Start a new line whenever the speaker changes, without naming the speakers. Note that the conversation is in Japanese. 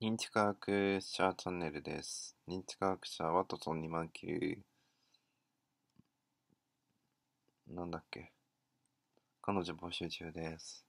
認知科学者チャンネルです。認知科学者はトトン2万級。なんだっけ。彼女募集中です。